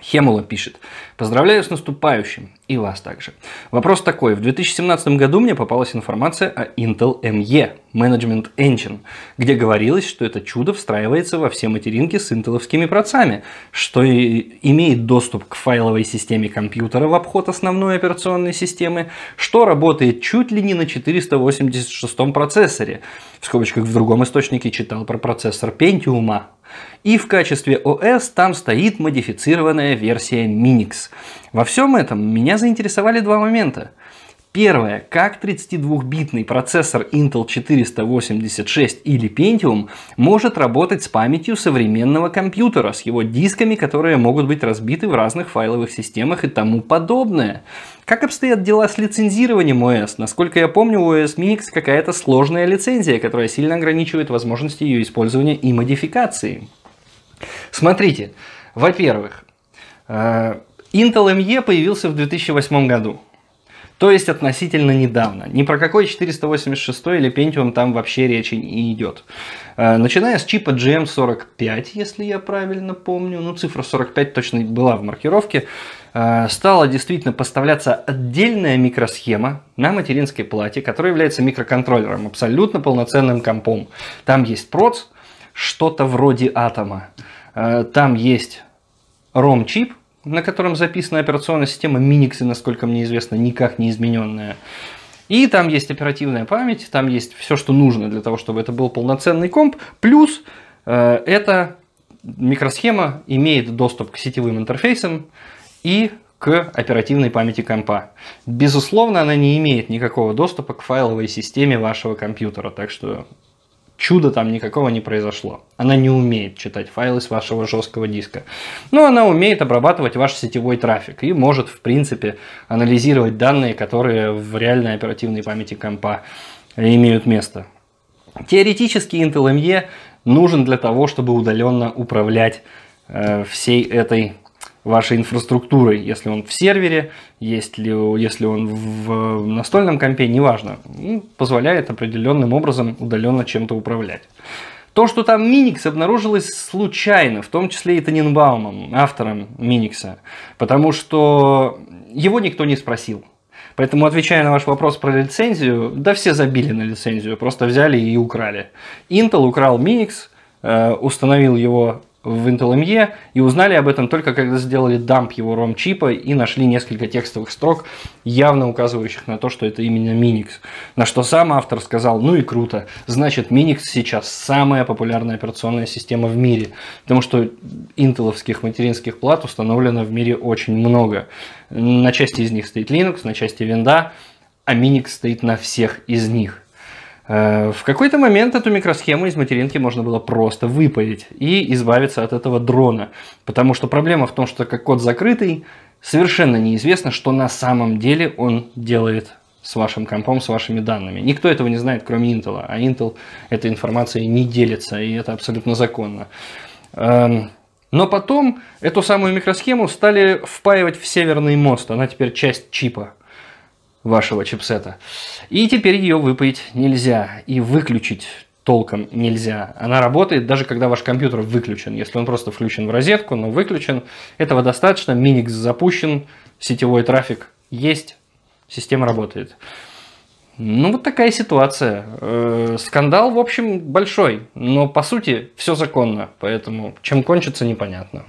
Хемула пишет. Поздравляю с наступающим. И вас также. Вопрос такой. В 2017 году мне попалась информация о Intel ME, Management Engine, где говорилось, что это чудо встраивается во все материнки с интеловскими процами, что и имеет доступ к файловой системе компьютера в обход основной операционной системы, что работает чуть ли не на 486 процессоре. В скобочках в другом источнике читал про процессор Pentium, и в качестве ОС там стоит модифицированная версия Minix. Во всем этом меня заинтересовали два момента. Первое. Как 32-битный процессор Intel 486 или Pentium может работать с памятью современного компьютера, с его дисками, которые могут быть разбиты в разных файловых системах и тому подобное? Как обстоят дела с лицензированием OS? Насколько я помню, у OS Minix какая-то сложная лицензия, которая сильно ограничивает возможности ее использования и модификации. Смотрите, во-первых, э, Intel ME появился в 2008 году. То есть относительно недавно. Ни про какой 486 или Pentium там вообще речи не идет. Э, начиная с чипа GM45, эм если я правильно помню, ну цифра 45 точно была в маркировке, э, стала действительно поставляться отдельная микросхема на материнской плате, которая является микроконтроллером, абсолютно полноценным компом. Там есть проц, что-то вроде атома. Э, там есть ROM-чип, на котором записана операционная система Minix, насколько мне известно, никак не измененная. И там есть оперативная память, там есть все, что нужно для того, чтобы это был полноценный комп. Плюс э, эта микросхема имеет доступ к сетевым интерфейсам и к оперативной памяти компа. Безусловно, она не имеет никакого доступа к файловой системе вашего компьютера, так что чуда там никакого не произошло. Она не умеет читать файлы с вашего жесткого диска. Но она умеет обрабатывать ваш сетевой трафик и может, в принципе, анализировать данные, которые в реальной оперативной памяти компа имеют место. Теоретически Intel ME нужен для того, чтобы удаленно управлять э, всей этой вашей инфраструктурой, если он в сервере, есть ли, если он в настольном компе, неважно, ну, позволяет определенным образом удаленно чем-то управлять. То, что там Миникс обнаружилось случайно, в том числе и Таненбаумом, автором Миникса, потому что его никто не спросил. Поэтому, отвечая на ваш вопрос про лицензию, да все забили на лицензию, просто взяли и украли. Intel украл Minix, э, установил его в IntelME и узнали об этом только когда сделали дамп его ROM-чипа и нашли несколько текстовых строк, явно указывающих на то, что это именно Minix. На что сам автор сказал, ну и круто, значит Minix сейчас самая популярная операционная система в мире, потому что интеловских материнских плат установлено в мире очень много. На части из них стоит Linux, на части винда, а Minix стоит на всех из них. Э, в какой-то момент эту микросхему из материнки можно было просто выпалить и избавиться от этого дрона. Потому что проблема в том, что как код закрытый, совершенно неизвестно, что на самом деле он делает с вашим компом, с вашими данными. Никто этого не знает, кроме Intel. А Intel этой информацией не делится, и это абсолютно законно. Эм, но потом эту самую микросхему стали впаивать в северный мост. Она теперь часть чипа вашего чипсета. И теперь ее выпаять нельзя и выключить толком нельзя. Она работает даже когда ваш компьютер выключен. Если он просто включен в розетку, но выключен, этого достаточно. Миникс запущен, сетевой трафик есть, система работает. Ну, вот такая ситуация. -э скандал, в общем, большой, но по сути все законно, поэтому чем кончится, непонятно.